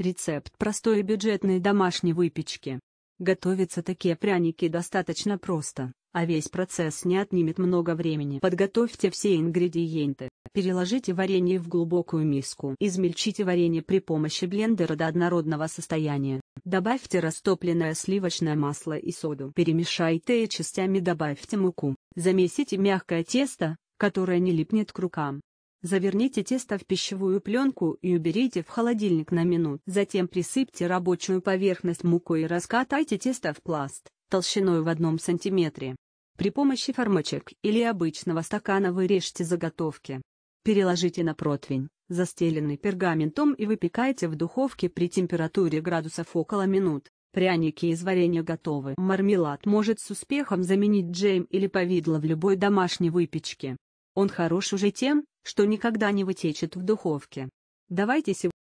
Рецепт простой и бюджетной домашней выпечки. Готовятся такие пряники достаточно просто, а весь процесс не отнимет много времени. Подготовьте все ингредиенты. Переложите варенье в глубокую миску. Измельчите варенье при помощи блендера до однородного состояния. Добавьте растопленное сливочное масло и соду. Перемешайте и частями добавьте муку. Замесите мягкое тесто, которое не липнет к рукам. Заверните тесто в пищевую пленку и уберите в холодильник на минут. Затем присыпьте рабочую поверхность мукой и раскатайте тесто в пласт, толщиной в одном сантиметре. При помощи формочек или обычного стакана вырежьте заготовки. Переложите на противень, застеленный пергаментом и выпекайте в духовке при температуре градусов около минут. Пряники из варенья готовы. Мармелад может с успехом заменить джем или повидло в любой домашней выпечке. Он хорош уже тем, что никогда не вытечет в духовке. Давайте сегодня